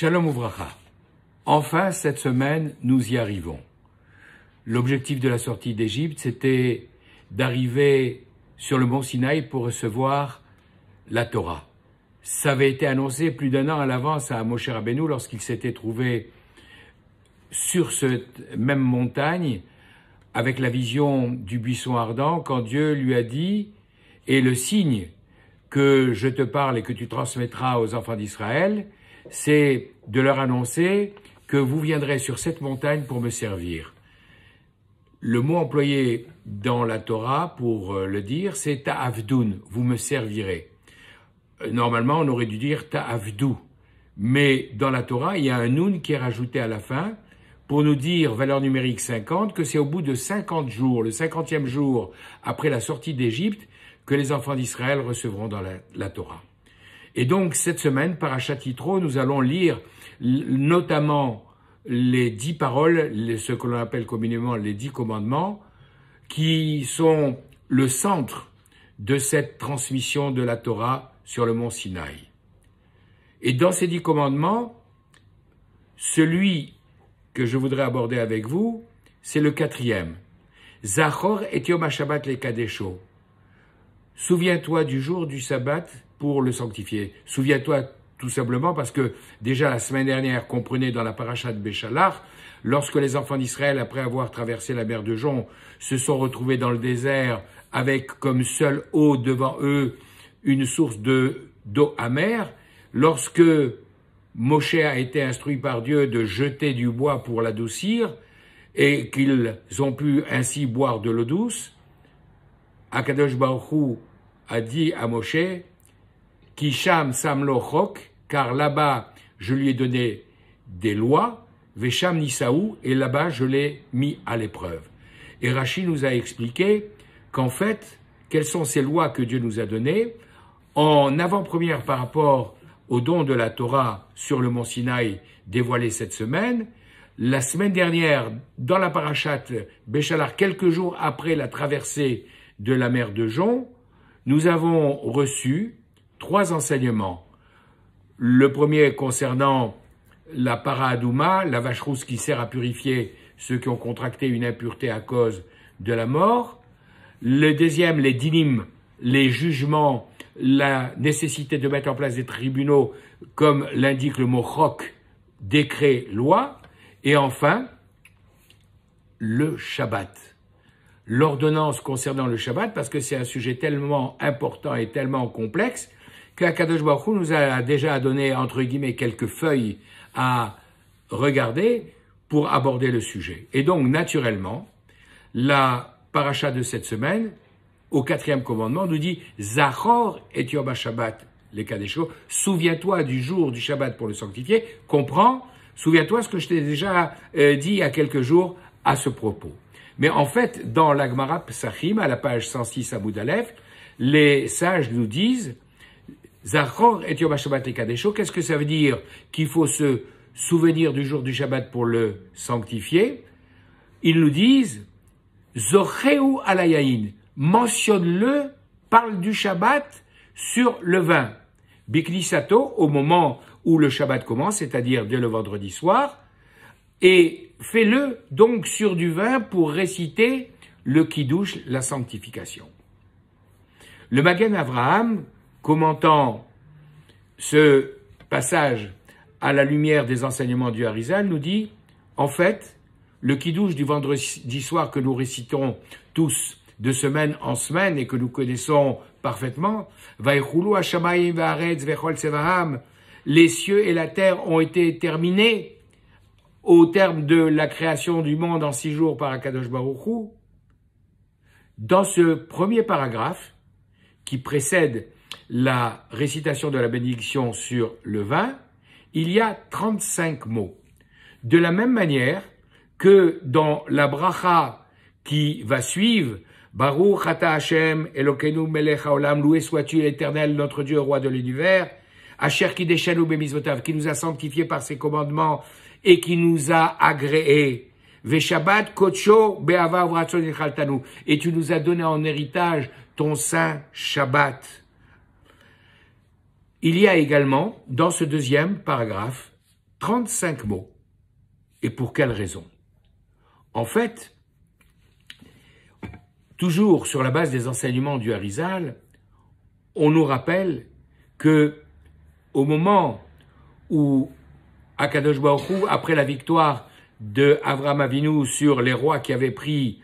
Shalom Ouvracha. Enfin, cette semaine, nous y arrivons. L'objectif de la sortie d'Égypte, c'était d'arriver sur le mont Sinaï pour recevoir la Torah. Ça avait été annoncé plus d'un an à l'avance à Moshe Rabbeinu lorsqu'il s'était trouvé sur cette même montagne avec la vision du buisson ardent quand Dieu lui a dit « Et le signe que je te parle et que tu transmettras aux enfants d'Israël, c'est de leur annoncer que vous viendrez sur cette montagne pour me servir. Le mot employé dans la Torah pour euh, le dire, c'est ta'avdoun, vous me servirez. Euh, normalement, on aurait dû dire ta'avdou, mais dans la Torah, il y a un noun qui est rajouté à la fin pour nous dire, valeur numérique 50, que c'est au bout de 50 jours, le 50e jour après la sortie d'Égypte, que les enfants d'Israël recevront dans la Torah. Et donc, cette semaine, Parachat achatitro, nous allons lire notamment les dix paroles, ce que l'on appelle communément les dix commandements, qui sont le centre de cette transmission de la Torah sur le mont Sinaï. Et dans ces dix commandements, celui que je voudrais aborder avec vous, c'est le quatrième. Zachor et Yom shabbat les Souviens-toi du jour du sabbat pour le sanctifier. Souviens-toi tout simplement parce que déjà la semaine dernière, comprenez dans la paracha de Béchalar, lorsque les enfants d'Israël, après avoir traversé la mer de Jon, se sont retrouvés dans le désert avec comme seule eau devant eux une source de d'eau amère, lorsque Moshe a été instruit par Dieu de jeter du bois pour l'adoucir et qu'ils ont pu ainsi boire de l'eau douce, Akadosh Baruch a dit à Moshe Kisham samlochok, car là-bas je lui ai donné des lois, Vesham Nisaou, et là-bas je l'ai mis à l'épreuve. Et Rachi nous a expliqué qu'en fait, quelles sont ces lois que Dieu nous a données En avant-première par rapport au don de la Torah sur le mont Sinaï dévoilé cette semaine, la semaine dernière, dans la parachate Béchalar, quelques jours après la traversée de la mer de Jon, nous avons reçu trois enseignements. Le premier concernant la paradouma, la vache rousse qui sert à purifier ceux qui ont contracté une impureté à cause de la mort. Le deuxième, les dynimes, les jugements, la nécessité de mettre en place des tribunaux, comme l'indique le mot chok, décret, loi. Et enfin, le Shabbat l'ordonnance concernant le Shabbat parce que c'est un sujet tellement important et tellement complexe qu'Akadosh Baruch Hu nous a déjà donné, entre guillemets, quelques feuilles à regarder pour aborder le sujet. Et donc, naturellement, la paracha de cette semaine, au quatrième commandement, nous dit « Zachor et Yom Shabbat » les souviens-toi du jour du Shabbat pour le sanctifier, comprends, souviens-toi ce que je t'ai déjà euh, dit il y a quelques jours à ce propos. Mais en fait, dans l'Agmarap Sachim à la page 106 à Boudalef, les sages nous disent Zachor et Yom Shabbat Kadesho. Qu'est-ce que ça veut dire Qu'il faut se souvenir du jour du Shabbat pour le sanctifier. Ils nous disent Zocheu alayahin Mentionne-le, parle du Shabbat sur le vin. Biklisato, au moment où le Shabbat commence, c'est-à-dire dès le vendredi soir, et fais-le donc sur du vin pour réciter le kiddush, la sanctification. Le Magen Avraham, commentant ce passage à la lumière des enseignements du Harizal, nous dit en fait, le kiddush du vendredi soir que nous récitons tous de semaine en semaine et que nous connaissons parfaitement, les cieux et la terre ont été terminés au terme de la création du monde en six jours par Akadosh Baruch dans ce premier paragraphe qui précède la récitation de la bénédiction sur le vin, il y a 35 mots. De la même manière que dans la bracha qui va suivre, Baruch Hata Hashem, Elokeinu Melech Haolam, loué sois-tu l'Éternel, notre Dieu, roi de l'univers, Asher qui zotav, qui nous a sanctifié par ses commandements et qui nous a agréés. kocho Et tu nous as donné en héritage ton saint Shabbat. Il y a également, dans ce deuxième paragraphe, 35 mots. Et pour quelle raison En fait, toujours sur la base des enseignements du Harizal, on nous rappelle que au moment où Akadosh Baruch après la victoire de Avram Avinu sur les rois qui avaient pris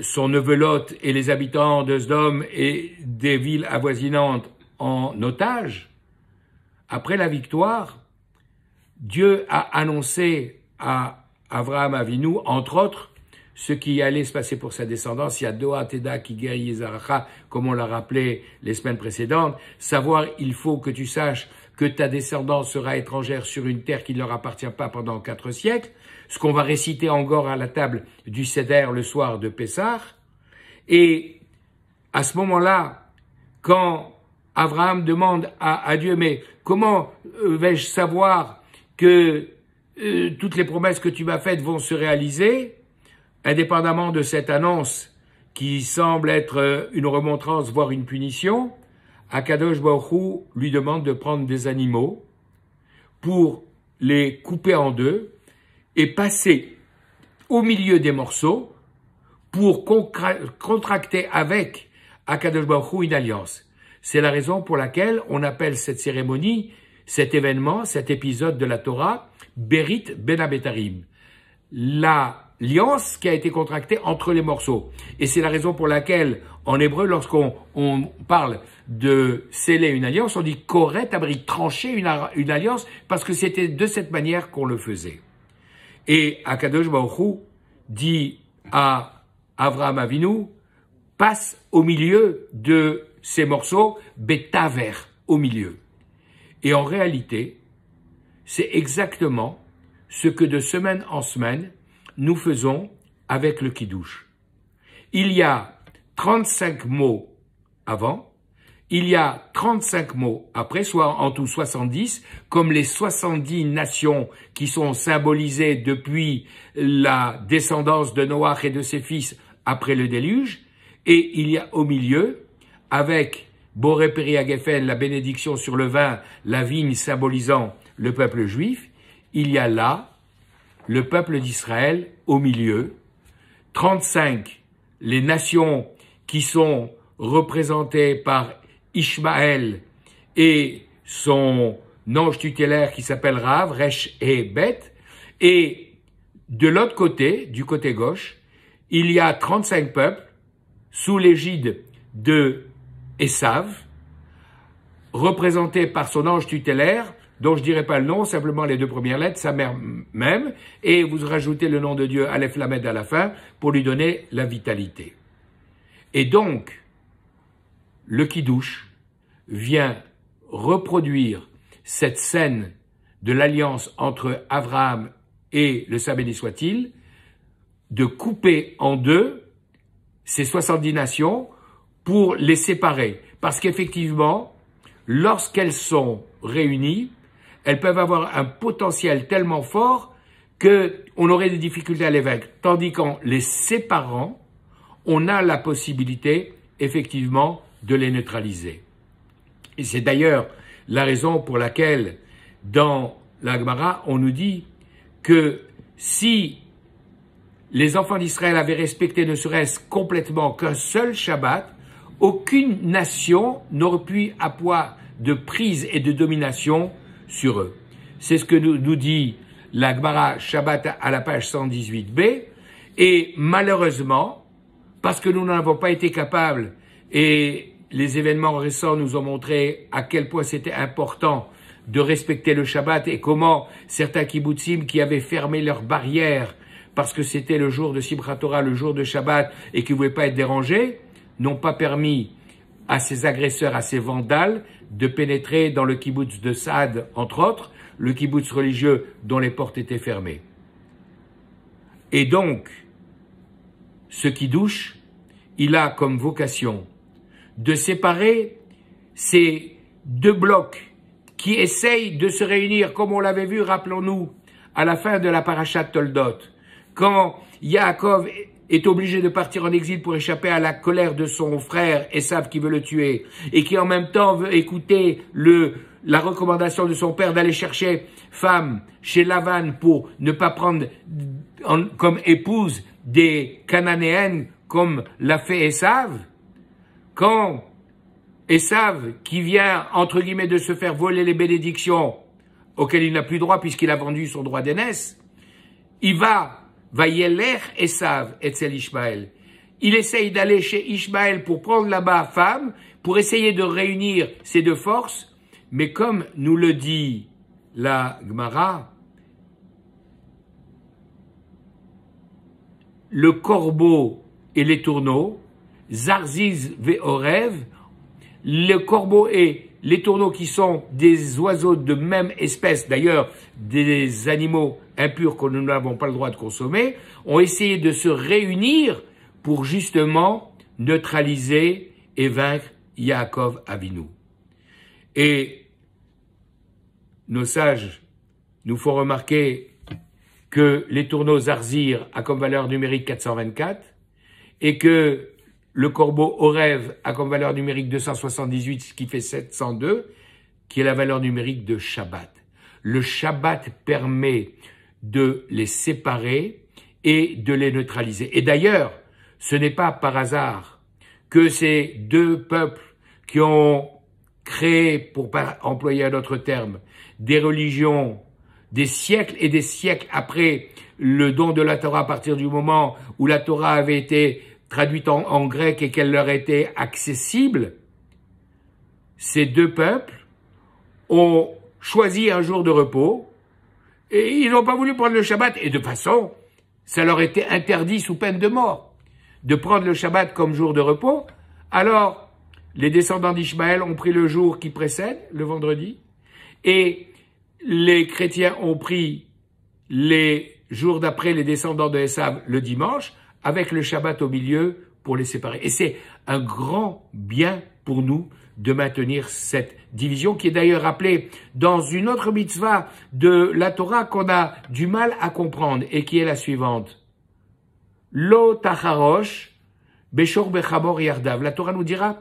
son neveu Lot et les habitants de Sdom et des villes avoisinantes en otage, après la victoire, Dieu a annoncé à Avraham Avinu, entre autres, ce qui allait se passer pour sa descendance. Il y a Doha, Teda, guérit comme on l'a rappelé les semaines précédentes. Savoir, il faut que tu saches que ta descendance sera étrangère sur une terre qui ne leur appartient pas pendant quatre siècles, ce qu'on va réciter encore à la table du Seder le soir de Pessah. Et à ce moment-là, quand Abraham demande à, Dieu, mais comment euh, vais-je savoir que euh, toutes les promesses que tu m'as faites vont se réaliser, indépendamment de cette annonce qui semble être euh, une remontrance, voire une punition, Akadosh Baruchou lui demande de prendre des animaux pour les couper en deux et passer au milieu des morceaux pour contracter avec Akadosh Baruchou une alliance. C'est la raison pour laquelle on appelle cette cérémonie, cet événement, cet épisode de la Torah, Berit Benabetarim. La qui a été contractée entre les morceaux. Et c'est la raison pour laquelle, en hébreu, lorsqu'on on parle de sceller une alliance, on dit koret abri, trancher une, alliance, parce que c'était de cette manière qu'on le faisait. Et Akadosh Baruch dit à Avraham Avinu, passe au milieu de ces morceaux, betaver, au milieu. Et en réalité, c'est exactement ce que de semaine en semaine, nous faisons avec le kidouche. Il y a 35 mots avant, il y a 35 mots après, soit en tout 70, comme les 70 nations qui sont symbolisées depuis la descendance de Noach et de ses fils après le déluge, et il y a au milieu, avec Boré Périagéphène, la bénédiction sur le vin, la vigne symbolisant le peuple juif, il y a là le peuple d'Israël au milieu, 35 les nations qui sont représentées par Ishmaël et son ange tutélaire qui s'appelle Rav, Resh et Beth, et de l'autre côté, du côté gauche, il y a 35 peuples sous l'égide de Esav, représentés par son ange tutélaire, dont je dirai pas le nom, simplement les deux premières lettres, sa mère même, et vous rajoutez le nom de Dieu, Aleph Lamed à la fin, pour lui donner la vitalité. Et donc, le Kidouche vient reproduire cette scène de l'alliance entre Abraham et le Saint soit-il, de couper en deux ces 70 nations pour les séparer. Parce qu'effectivement, lorsqu'elles sont réunies, elles peuvent avoir un potentiel tellement fort qu'on aurait des difficultés à les vaincre. Tandis qu'en les séparant, on a la possibilité, effectivement, de les neutraliser. Et c'est d'ailleurs la raison pour laquelle, dans l'Agmara, on nous dit que si les enfants d'Israël avaient respecté ne serait-ce complètement qu'un seul Shabbat, aucune nation n'aurait pu avoir de prise et de domination sur eux. C'est ce que nous, nous dit gmara Shabbat à la page 118b. Et malheureusement, parce que nous n'en avons pas été capables, et les événements récents nous ont montré à quel point c'était important de respecter le Shabbat et comment certains kibbutzim qui avaient fermé leurs barrières parce que c'était le jour de Simchat le jour de Shabbat et qui ne voulaient pas être dérangés, n'ont pas permis à ces agresseurs, à ses vandales, de pénétrer dans le kibbutz de Saad, entre autres, le kibbutz religieux dont les portes étaient fermées. Et donc, ce qui douche, il a comme vocation de séparer ces deux blocs qui essayent de se réunir, comme on l'avait vu, rappelons-nous, à la fin de la paracha Toldot, quand Yaakov est obligé de partir en exil pour échapper à la colère de son frère Esav qui veut le tuer, et qui en même temps veut écouter le, la recommandation de son père d'aller chercher femme chez Lavan pour ne pas prendre comme épouse des Cananéennes comme l'a fait Esav, quand Esav, qui vient, entre guillemets, de se faire voler les bénédictions auxquelles il n'a plus droit puisqu'il a vendu son droit d'aînesse, il va il essaye d'aller chez Ishmael pour prendre là-bas femme, pour essayer de réunir ces deux forces, mais comme nous le dit la Gemara, le corbeau et les tourneaux, Zarziz ve'orev, le corbeau et les tourneaux qui sont des oiseaux de même espèce, d'ailleurs des animaux impurs que nous n'avons pas le droit de consommer, ont essayé de se réunir pour justement neutraliser et vaincre Yaakov Avinu. Et nos sages nous font remarquer que les tourneaux Zarzir a comme valeur numérique 424 et que le corbeau rêve a comme valeur numérique 278, ce qui fait 702, qui est la valeur numérique de Shabbat. Le Shabbat permet de les séparer et de les neutraliser. Et d'ailleurs, ce n'est pas par hasard que ces deux peuples qui ont créé, pour employer un autre terme, des religions des siècles et des siècles après le don de la Torah à partir du moment où la Torah avait été traduite en grec et qu'elle leur était accessible, ces deux peuples ont choisi un jour de repos ils n'ont pas voulu prendre le Shabbat. Et de façon, ça leur était interdit sous peine de mort de prendre le Shabbat comme jour de repos. Alors, les descendants d'Ishmaël ont pris le jour qui précède, le vendredi, et les chrétiens ont pris les jours d'après les descendants de Esav le dimanche, avec le Shabbat au milieu pour les séparer. Et c'est un grand bien pour nous de maintenir cette division, qui est d'ailleurs appelée dans une autre mitzvah de la Torah qu'on a du mal à comprendre et qui est la suivante. Lo tacharosh, bechamor La Torah nous dira,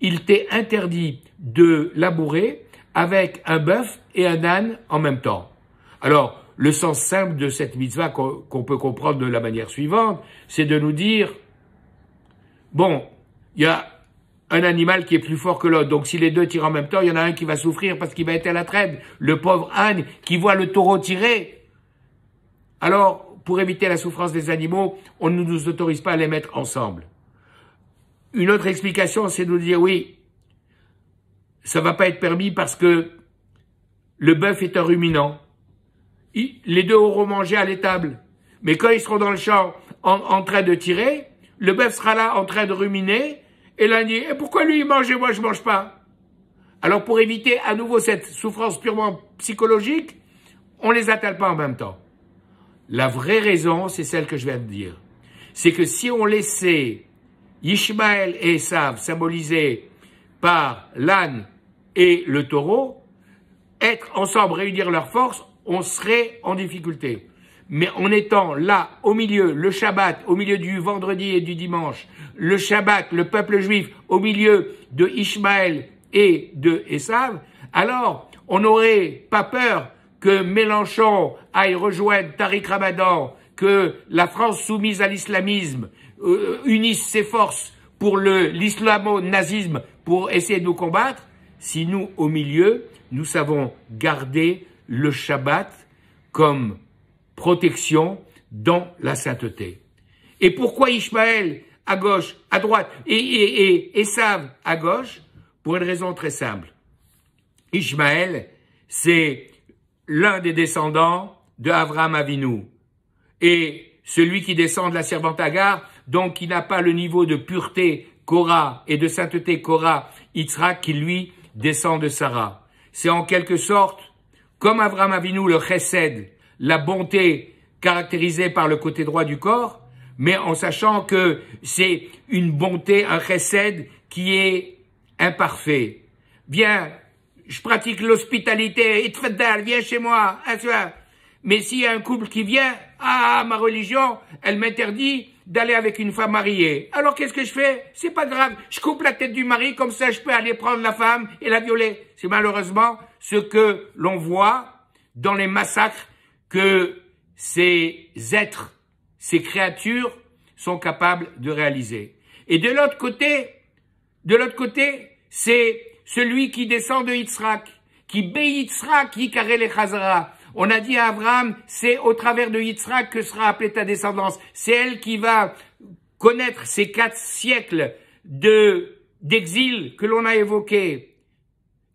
il t'est interdit de labourer avec un bœuf et un âne en même temps. Alors, le sens simple de cette mitzvah qu'on peut comprendre de la manière suivante, c'est de nous dire, bon, il y a un animal qui est plus fort que l'autre. Donc si les deux tirent en même temps, il y en a un qui va souffrir parce qu'il va être à la traîne. Le pauvre âne qui voit le taureau tirer. Alors, pour éviter la souffrance des animaux, on ne nous autorise pas à les mettre ensemble. Une autre explication, c'est de nous dire oui, ça va pas être permis parce que le bœuf est un ruminant. les deux auront mangé à l'étable. Mais quand ils seront dans le champ en, en train de tirer, le bœuf sera là en train de ruminer et l'un dit, pourquoi lui il mange et moi je mange pas Alors pour éviter à nouveau cette souffrance purement psychologique, on les attale pas en même temps. La vraie raison, c'est celle que je viens de dire. C'est que si on laissait Ishmaël et Esav symbolisés par l'âne et le taureau, être ensemble, réunir leurs forces, on serait en difficulté mais en étant là, au milieu, le Shabbat, au milieu du vendredi et du dimanche, le Shabbat, le peuple juif, au milieu de Ismaël et de Esav, alors on n'aurait pas peur que Mélenchon aille rejoindre Tariq Ramadan, que la France soumise à l'islamisme euh, unisse ses forces pour l'islamo-nazisme pour essayer de nous combattre, si nous, au milieu, nous savons garder le Shabbat comme protection dans la sainteté. Et pourquoi Ishmaël à gauche, à droite, et, et, et à gauche Pour une raison très simple. Ishmaël, c'est l'un des descendants de Avram Avinou Et celui qui descend de la servante Agar, donc qui n'a pas le niveau de pureté Cora et de sainteté Cora Itzra qui lui descend de Sarah. C'est en quelque sorte, comme Avram Avinou le chesed, la bonté caractérisée par le côté droit du corps, mais en sachant que c'est une bonté, un récède qui est imparfait. Bien, je pratique l'hospitalité, dalle, viens chez moi, hein, Mais s'il y a un couple qui vient, ah, ma religion, elle m'interdit d'aller avec une femme mariée. Alors qu'est-ce que je fais C'est pas grave, je coupe la tête du mari, comme ça je peux aller prendre la femme et la violer. C'est malheureusement ce que l'on voit dans les massacres que ces êtres, ces créatures sont capables de réaliser. Et de l'autre côté, de l'autre côté, c'est celui qui descend de Yitzhak, qui bé qui carré les On a dit à Abraham, c'est au travers de Yitzhak que sera appelée ta descendance. C'est elle qui va connaître ces quatre siècles d'exil que l'on a évoqué.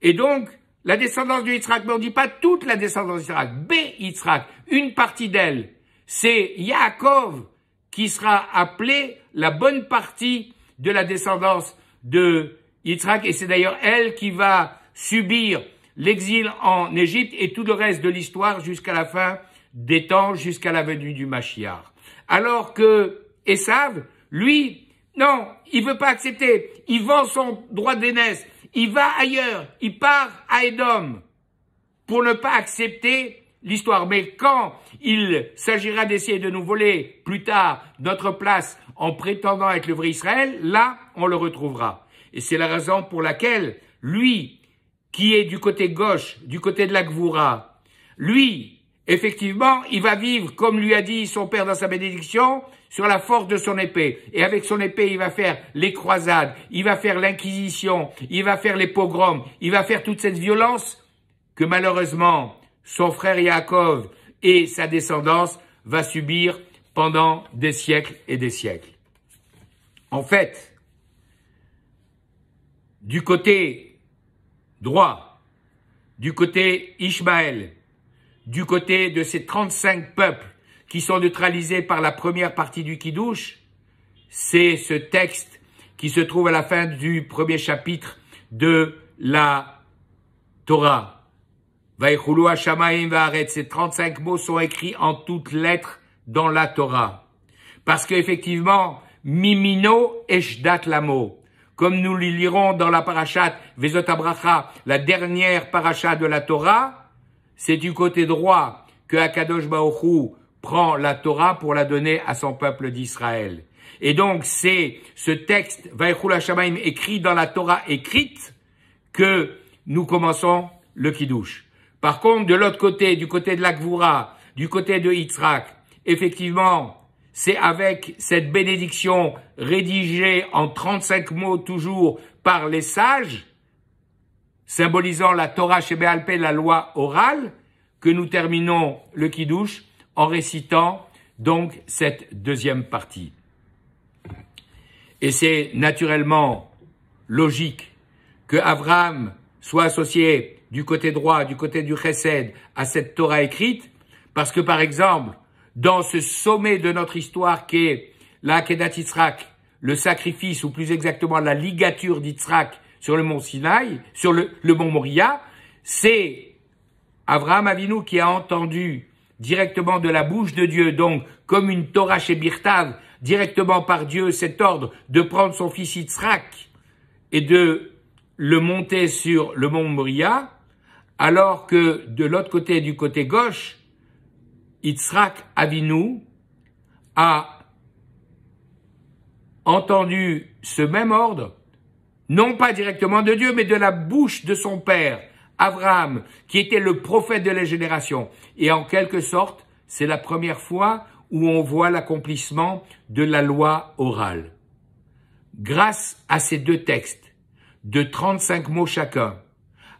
Et donc, la descendance de Yitzhak, mais on ne dit pas toute la descendance d'Yitzhak. B Yitzhak, une partie d'elle. C'est Yaakov qui sera appelé la bonne partie de la descendance de Yitzhak, et c'est d'ailleurs elle qui va subir l'exil en Égypte et tout le reste de l'histoire jusqu'à la fin des temps, jusqu'à la venue du Machiar. Alors que Esav, lui, non, il veut pas accepter. Il vend son droit d'aînesse. Il va ailleurs, il part à Edom pour ne pas accepter l'histoire. Mais quand il s'agira d'essayer de nous voler plus tard notre place en prétendant être le vrai Israël, là, on le retrouvera. Et c'est la raison pour laquelle lui, qui est du côté gauche, du côté de la Gvoura, lui, Effectivement, il va vivre, comme lui a dit son père dans sa bénédiction, sur la force de son épée. Et avec son épée, il va faire les croisades, il va faire l'inquisition, il va faire les pogroms, il va faire toute cette violence que malheureusement son frère Yaakov et sa descendance va subir pendant des siècles et des siècles. En fait, du côté droit, du côté Ishmaël, du côté de ces 35 peuples qui sont neutralisés par la première partie du Kiddush, c'est ce texte qui se trouve à la fin du premier chapitre de la Torah. ces 35 mots sont écrits en toutes lettres dans la Torah. Parce qu'effectivement, Mimino Eshdat Lamo, comme nous le lirons dans la parashat Vezot Abracha, la dernière paracha de la Torah, c'est du côté droit que Akadosh Baoru prend la Torah pour la donner à son peuple d'Israël. Et donc c'est ce texte, Vaïchul Shamaim écrit dans la Torah écrite, que nous commençons le Kiddush. Par contre, de l'autre côté, du côté de la du côté de Yitzhak, effectivement, c'est avec cette bénédiction rédigée en 35 mots toujours par les sages symbolisant la Torah Shebealpe, la loi orale, que nous terminons le Kiddush en récitant donc cette deuxième partie. Et c'est naturellement logique que Abraham soit associé du côté droit, du côté du Chesed, à cette Torah écrite, parce que par exemple, dans ce sommet de notre histoire est la Kedat Yitzhak, le sacrifice, ou plus exactement la ligature d'Yitzhak, sur le mont Sinaï, sur le, mont Moria, c'est Abraham Avinu qui a entendu directement de la bouche de Dieu, donc comme une Torah chez Birtav, directement par Dieu cet ordre de prendre son fils Yitzhak et de le monter sur le mont Moria, alors que de l'autre côté, du côté gauche, Yitzhak Avinu a entendu ce même ordre non pas directement de Dieu, mais de la bouche de son père, Abraham, qui était le prophète de la génération. Et en quelque sorte, c'est la première fois où on voit l'accomplissement de la loi orale. Grâce à ces deux textes, de 35 mots chacun,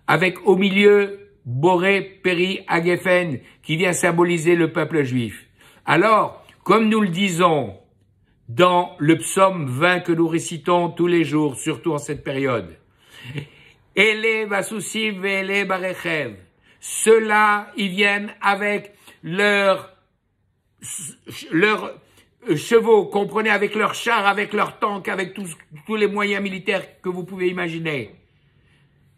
avec au milieu Boré, Péri, Agefen, qui vient symboliser le peuple juif. Alors, comme nous le disons dans le psaume 20 que nous récitons tous les jours, surtout en cette période. Élève souci, Ceux-là, ils viennent avec leurs chevaux, comprenez, avec leurs chars, avec leurs tanks, avec tous, tous les moyens militaires que vous pouvez imaginer.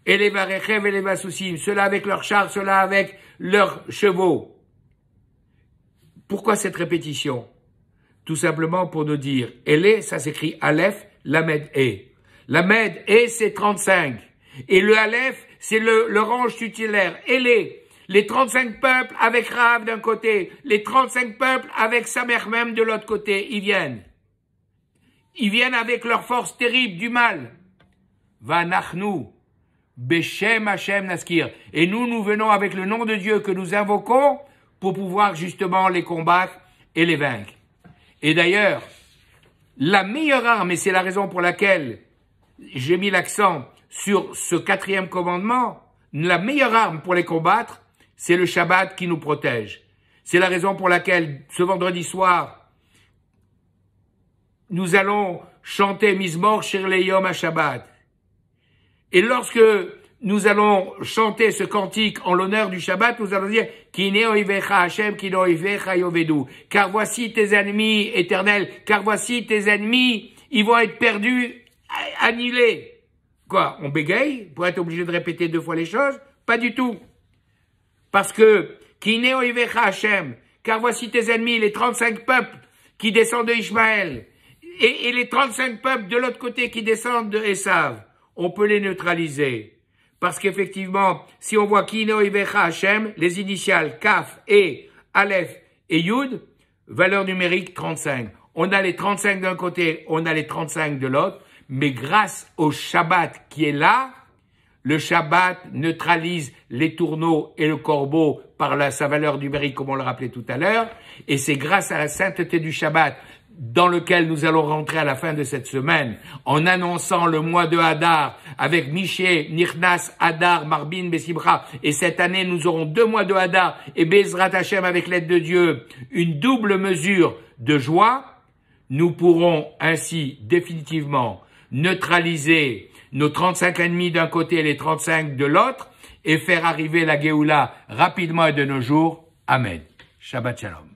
Élève à élève à Cela ceux avec leurs chars, cela avec leurs chevaux. Pourquoi cette répétition tout simplement pour nous dire, Elé, ça s'écrit Aleph, Lamed E. Lamed et, c'est 35. Et le Aleph, c'est le, le range tutélaire. les 35 peuples avec Rav d'un côté, les 35 peuples avec sa mère même de l'autre côté, ils viennent. Ils viennent avec leur force terrible du mal. Vanachnu, Beshem Hashem Naskir. Et nous, nous venons avec le nom de Dieu que nous invoquons pour pouvoir justement les combattre et les vaincre. Et d'ailleurs, la meilleure arme, et c'est la raison pour laquelle j'ai mis l'accent sur ce quatrième commandement, la meilleure arme pour les combattre, c'est le Shabbat qui nous protège. C'est la raison pour laquelle ce vendredi soir, nous allons chanter Mizmor Shirleyom à Shabbat. Et lorsque nous allons chanter ce cantique en l'honneur du Shabbat, nous allons dire Hashem, Yovedu. Car voici tes ennemis éternels, car voici tes ennemis, ils vont être perdus, annulés. Quoi On bégaye pour être obligé de répéter deux fois les choses Pas du tout. Parce que Kineo Hashem, car voici tes ennemis, les 35 peuples qui descendent de Ishmael et, et les 35 peuples de l'autre côté qui descendent de Esav, on peut les neutraliser. Parce qu'effectivement, si on voit Kino Ibecha Hashem, les initiales Kaf et Aleph et Yud, valeur numérique 35. On a les 35 d'un côté, on a les 35 de l'autre, mais grâce au Shabbat qui est là, le Shabbat neutralise les tourneaux et le corbeau par sa valeur numérique, comme on le rappelait tout à l'heure, et c'est grâce à la sainteté du Shabbat dans lequel nous allons rentrer à la fin de cette semaine, en annonçant le mois de Hadar avec Miché, Nirnas, Hadar, Marbin, Bessibra Et cette année, nous aurons deux mois de Hadar et Bezrat Hashem avec l'aide de Dieu, une double mesure de joie. Nous pourrons ainsi définitivement neutraliser nos 35 ennemis d'un côté et les 35 de l'autre et faire arriver la Géoula rapidement et de nos jours. Amen. Shabbat Shalom.